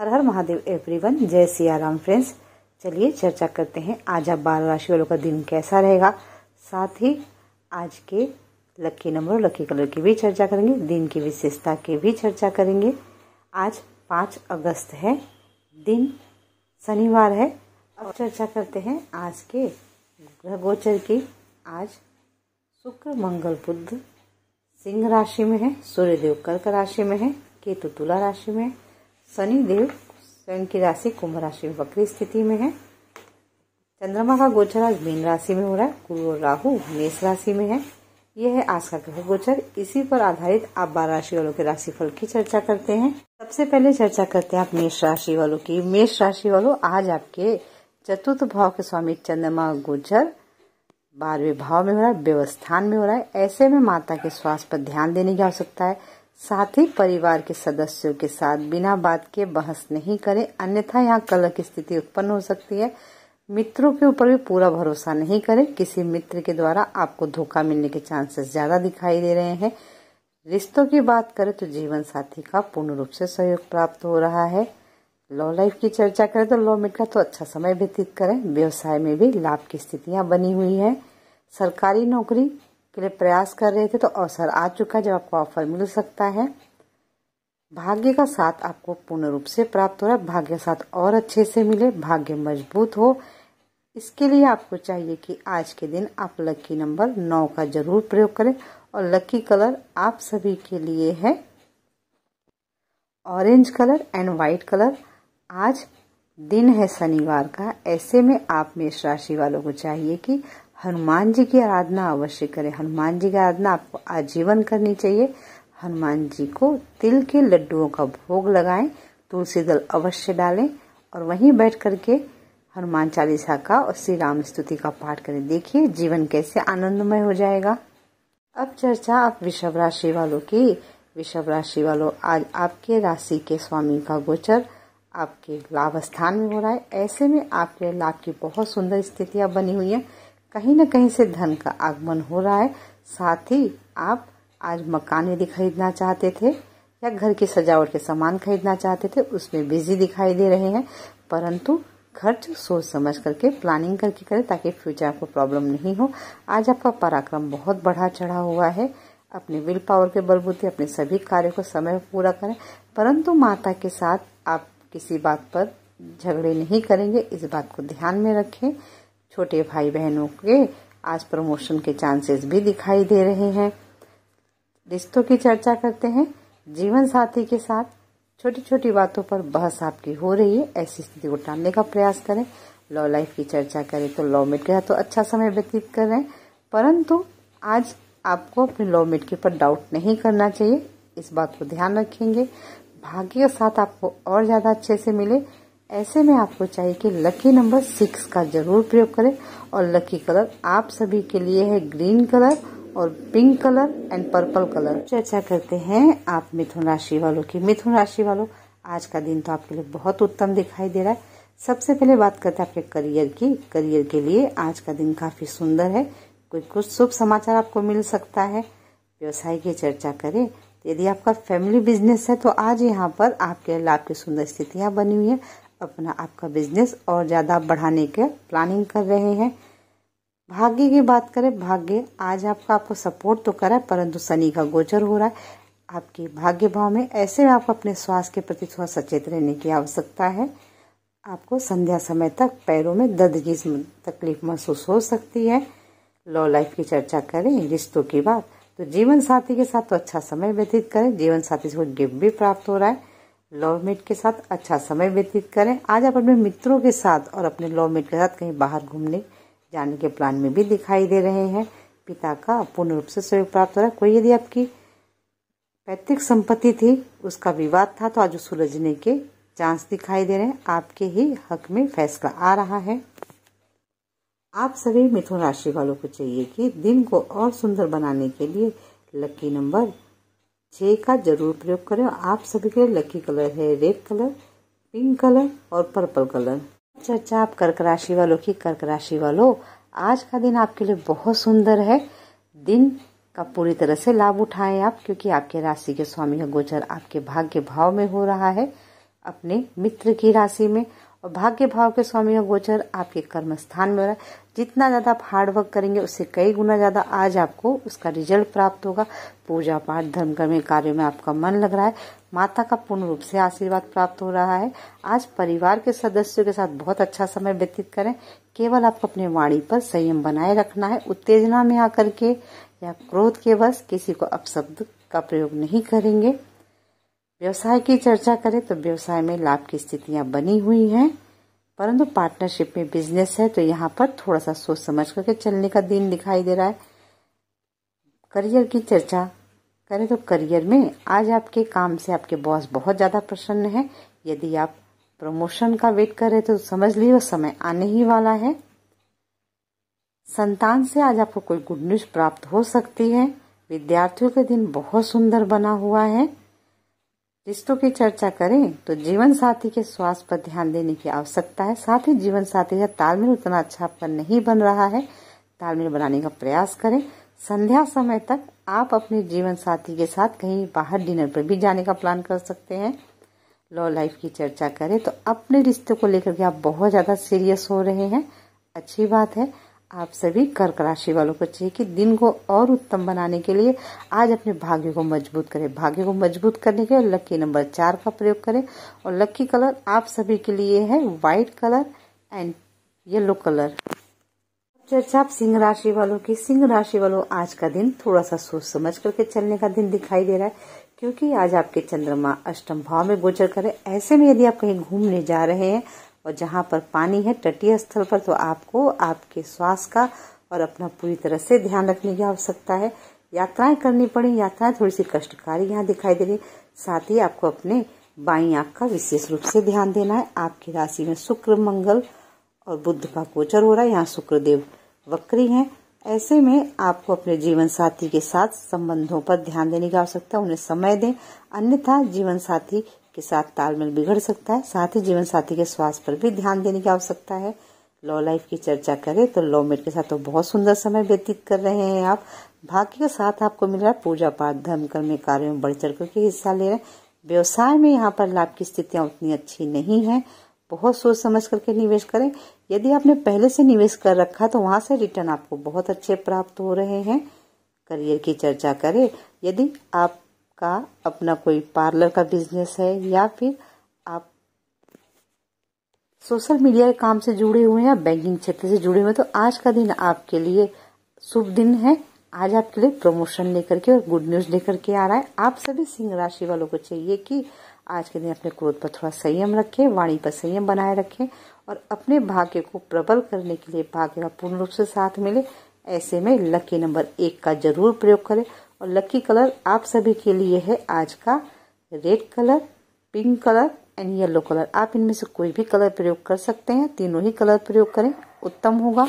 हर हर Mahadev everyone जय Siya Ram friends चलिए चर्चा करते हैं आज आप बारह राशि वालों का दिन कैसा रहेगा साथ ही आज के लकी नंबर और लकी कलर की भी चर्चा करेंगे दिन की विशेषता की भी चर्चा करेंगे आज पाँच अगस्त है दिन शनिवार है अब चर्चा करते हैं आज के ग्रह गोचर की आज शुक्र मंगल बुद्ध सिंह राशि में है सूर्यदेव कर्क राशि में है केतु तुला राशि में है शनिदेव स्वयं की राशि कुंभ राशि में वक्री स्थिति में है चंद्रमा का गोचर आज मीन राशि में हो रहा है गुरु और राहु मेष राशि में है यह है आज का ग्रह गोचर इसी पर आधारित आप बारह राशि वालों के राशि फल की चर्चा करते हैं सबसे पहले चर्चा करते हैं आप मेष राशि वालों की मेष राशि वालों आज आपके चतुर्थ भाव के स्वामी चंद्रमा गोचर बारहवें भाव में हो रहा है व्यवस्थान में हो रहा है ऐसे में माता के स्वास्थ्य पर ध्यान देने की आवश्यकता है साथ ही परिवार के सदस्यों के साथ बिना बात के बहस नहीं करें अन्यथा यहाँ कलह की स्थिति उत्पन्न हो सकती है मित्रों के ऊपर भी पूरा भरोसा नहीं करें किसी मित्र के द्वारा आपको धोखा मिलने के चांसेस ज्यादा दिखाई दे रहे हैं रिश्तों की बात करें तो जीवन साथी का पूर्ण रूप से सहयोग प्राप्त हो रहा है लव लाइफ की चर्चा करें तो लॉ मिट का तो अच्छा समय व्यतीत करें व्यवसाय में भी लाभ की स्थितियां बनी हुई है सरकारी नौकरी के लिए प्रयास कर रहे थे तो अवसर आ चुका है जब आपको ऑफर मिल सकता है भाग्य का साथ आपको पूर्ण रूप से प्राप्त हो रहा है भाग्य साथ और अच्छे से मिले भाग्य मजबूत हो इसके लिए आपको चाहिए कि आज के दिन आप लकी नंबर नौ का जरूर प्रयोग करें और लकी कलर आप सभी के लिए है orange colour and white colour आज दिन है शनिवार का ऐसे में आप मेष राशि वालों को चाहिए कि हनुमान जी की आराधना अवश्य करें हनुमान जी की आराधना आपको आजीवन करनी चाहिए हनुमान जी को तिल के लड्डुओं का भोग लगाएं तुलसी दल अवश्य डालें और वहीं बैठ करके हनुमान चालीसा का और श्री राम स्तुति का पाठ करें देखिए जीवन कैसे आनंदमय हो जाएगा अब चर्चा आप विषभ राशि वालों की विषभ राशि वालों आज आपके राशि के स्वामी का गोचर आपके लाभ स्थान में हो रहा है ऐसे में आपके लाभ की बहुत सुंदर स्थितियां बनी हुई है कहीं ना कहीं से धन का आगमन हो रहा है साथ ही आप आज मकान यदि खरीदना चाहते थे या घर की सजावट के सामान खरीदना चाहते थे उसमें बिजी दिखाई दे रहे हैं परंतु खर्च सोच समझ करके प्लानिंग करके करें ताकि फ्यूचर आपको प्रॉब्लम नहीं हो आज आपका पराक्रम बहुत बढ़ा चढ़ा हुआ है अपने विल पावर के बलबूते अपने सभी कार्य को समय पूरा करें परंतु माता के साथ आप किसी बात पर झगड़े नहीं करेंगे इस बात को ध्यान में रखें छोटे भाई बहनों के आज प्रमोशन के चांसेस भी दिखाई दे रहे हैं रिश्तों की चर्चा करते हैं जीवन साथी के साथ छोटी छोटी बातों पर बहस आपकी हो रही है ऐसी स्थिति को टालने का प्रयास करें लॉ लाइफ की चर्चा करें तो लॉ मेट गया तो अच्छा समय व्यतीत कर रहे हैं परंतु आज आपको अपने लॉ मेट के ऊपर डाउट नहीं करना चाहिए इस बात को ध्यान रखेंगे भाग्य का साथ आपको और ज्यादा अच्छे से मिले ऐसे में आपको चाहिए कि लकी नंबर सिक्स का जरूर प्रयोग करें और लकी कलर आप सभी के लिए है ग्रीन कलर और pink colour and purple colour चर्चा करते हैं आप मिथुन राशि वालों की मिथुन राशि वालों आज का दिन तो आपके लिए बहुत उत्तम दिखाई दे रहा है सबसे पहले बात करते हैं आपके करियर की करियर के लिए आज का दिन काफी सुंदर है कोई कुछ शुभ समाचार आपको मिल सकता है व्यवसाय की चर्चा करें यदि आपका फैमिली बिजनेस है तो आज यहाँ पर आपके लाभ की सुंदर स्थितियाँ बनी हुई है अपना आपका बिजनेस और ज़्यादा बढ़ाने के प्लानिंग कर रहे हैं भाग्य की बात करें भाग्य आज आपका आपको सपोर्ट तो करा है परंतु शनि का गोचर हो रहा है आपके भाग्य भाव में ऐसे में आपको अपने स्वास्थ्य के प्रति थोड़ा सचेत रहने की आवश्यकता है आपको संध्या समय तक पैरों में दर्द की तकलीफ महसूस हो सकती है लॉ लाइफ की चर्चा करें रिश्तों की बात तो जीवन साथी के साथ तो अच्छा समय व्यतीत करें जीवन साथी से गिफ्ट भी प्राप्त हो रहा है लव मेट के साथ अच्छा समय व्यतीत करें आज आप अपने मित्रों के साथ और अपने लव मेट के साथ कहीं बाहर घूमने जाने के प्लान में भी दिखाई दे रहे हैं पिता का पूर्ण रूप से सहयोग प्राप्त हो रहा है कोई यदि आपकी पैतृक संपत्ति थी उसका विवाद था तो आज सुलझने के चांस दिखाई दे रहे हैं आपके ही हक में फैसला आ रहा है आप सभी मिथुन राशि वालों को चाहिए कि दिन को और सुंदर बनाने के लिए लकी नंबर छः का जरूर प्रयोग करें आप सभी के लिए लकी कलर है रेड कलर पिंक कलर और पर्पल कलर चर्चा आप कर्क राशि वालों की कर्क राशि वालों आज का दिन आपके लिए बहुत सुंदर है दिन का पूरी तरह से लाभ उठाएं आप क्योंकि आपके राशि के स्वामी का गोचर आपके भाग्य भाव में हो रहा है अपने मित्र की राशि में और भाग्य भाव के स्वामी का गोचर आपके कर्म स्थान में हो रहा है जितना ज़्यादा आप हार्ड वर्क करेंगे उससे कई गुना ज़्यादा आज आपको उसका रिजल्ट प्राप्त होगा पूजा पाठ धर्म कर्म कार्यों में आपका मन लग रहा है माता का पूर्ण रूप से आशीर्वाद प्राप्त हो रहा है आज परिवार के सदस्यों के साथ बहुत अच्छा समय व्यतीत करें केवल आपको अपने वाणी पर संयम बनाए रखना है उत्तेजना में आकर के या क्रोध के बस किसी को अपशब्द का प्रयोग नहीं करेंगे व्यवसाय की चर्चा करें तो व्यवसाय में लाभ की स्थितियां बनी हुई हैं परंतु पार्टनरशिप में बिजनेस है तो यहाँ पर थोड़ा सा सोच समझ करके चलने का दिन दिखाई दे रहा है करियर की चर्चा करें तो करियर में आज आपके काम से आपके बॉस बहुत ज़्यादा प्रसन्न है यदि आप प्रमोशन का वेट कर रहे तो समझ लीजिए समय आने ही वाला है संतान से आज आपको कोई गुड न्यूज प्राप्त हो सकती है विद्यार्थियों का दिन बहुत सुंदर बना हुआ है रिश्तों की चर्चा करें तो जीवन साथी के स्वास्थ्य पर ध्यान देने की आवश्यकता है साथ ही जीवन साथी का तालमेल उतना अच्छा पर नहीं बन रहा है तालमेल बनाने का प्रयास करें संध्या समय तक आप अपने जीवन साथी के साथ कहीं बाहर डिनर पर भी जाने का प्लान कर सकते हैं लॉ लाइफ की चर्चा करें तो अपने रिश्ते को लेकर के आप बहुत ज़्यादा सीरियस हो रहे हैं अच्छी बात है आप सभी कर्क राशि वालों को चाहिए कि दिन को और उत्तम बनाने के लिए आज अपने भाग्य को मजबूत करें भाग्य को मजबूत करने के लिए लकी नंबर चार का प्रयोग करें और लकी कलर आप सभी के लिए है white colour and yellow colour चर्चा आप सिंह राशि वालों की सिंह राशि वालों आज का दिन थोड़ा सा सोच समझ करके चलने का दिन दिखाई दे रहा है क्योंकि आज आपके चंद्रमा अष्टम भाव में गोचर करे ऐसे में यदि आप कहीं घूमने जा रहे हैं और जहाँ पर पानी है तटीय स्थल पर तो आपको आपके श्वास का और अपना पूरी तरह से ध्यान रखने की आवश्यकता है यात्राएं करनी पड़ी यात्राएं थोड़ी सी कष्टकारी यहाँ दिखाई दे रही साथ ही आपको अपने बाई आंख का विशेष रूप से ध्यान देना है आपकी राशि में शुक्र मंगल और बुद्ध का गोचर हो रहा है यहाँ शुक्रदेव वक्री हैं ऐसे में आपको अपने जीवन साथी के साथ संबंधों पर ध्यान देने की आवश्यकता उन्हें समय दें अन्यथा जीवन साथी के साथ तालमेल बिगड़ सकता है साथ ही जीवन साथी के स्वास्थ्य पर भी ध्यान देने की आवश्यकता है लॉ लाइफ की चर्चा करें तो लॉ मेट के साथ तो बहुत सुंदर समय व्यतीत कर रहे हैं आप भाग्य के साथ आपको मिल रहा है पूजा पाठ धर्म कर्म कार्यो में बढ़ चढ़ करके हिस्सा ले रहे हैं व्यवसाय में यहाँ पर लाभ की स्थितियाँ उतनी अच्छी नहीं है बहुत सोच समझ करके निवेश करें यदि आपने पहले से निवेश कर रखा तो वहां से रिटर्न आपको बहुत अच्छे प्राप्त हो रहे हैं करियर की चर्चा करें यदि आप का अपना कोई पार्लर का बिजनेस है या फिर आप सोशल मीडिया के काम से जुड़े हुए हैं बैंकिंग क्षेत्र से जुड़े हुए हैं तो आज का दिन आपके लिए शुभ दिन है आज आपके लिए प्रमोशन लेकर के और गुड न्यूज लेकर के आ रहा है आप सभी सिंह राशि वालों को चाहिए कि आज के दिन अपने क्रोध पर थोड़ा संयम रखें वाणी पर संयम बनाए रखें और अपने भाग्य को प्रबल करने के लिए भाग्य का पूर्ण रूप से साथ मिले ऐसे में लकी नंबर एक का जरूर प्रयोग करें और लकी कलर आप सभी के लिए है आज का red colour pink colour and yellow colour आप इनमें से कोई भी कलर प्रयोग कर सकते हैं तीनों ही कलर प्रयोग करें उत्तम होगा